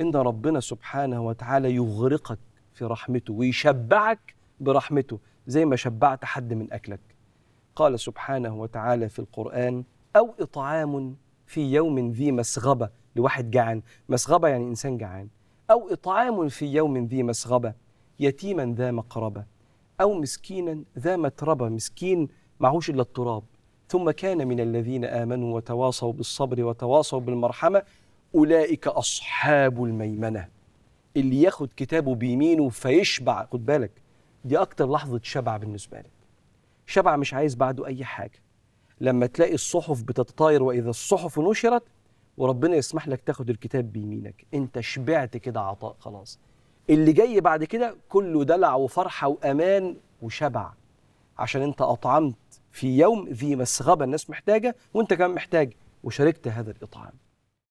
إن ربنا سبحانه وتعالى يغرقك في رحمته ويشبعك برحمته زي ما شبعت حد من أكلك قال سبحانه وتعالى في القرآن أو إطعام في يوم ذي مسغبة لواحد جعان مسغبة يعني إنسان جعان أو إطعام في يوم ذي مسغبة يتيما ذا مقربة أو مسكينا ذا متربة مسكين معهوش إلا التراب ثم كان من الذين آمنوا وتواصوا بالصبر وتواصوا بالمرحمة أولئك أصحاب الميمنة اللي ياخد كتابه بيمينه فيشبع خد بالك دي أكتر لحظة شبع بالنسبة لك شبع مش عايز بعده أي حاجة لما تلاقي الصحف بتتطاير وإذا الصحف نشرت وربنا يسمح لك تاخد الكتاب بيمينك أنت شبعت كده عطاء خلاص اللي جاي بعد كده كله دلع وفرحة وأمان وشبع عشان أنت أطعمت في يوم ذي مسغبة الناس محتاجة وأنت كمان محتاج وشاركت هذا الإطعام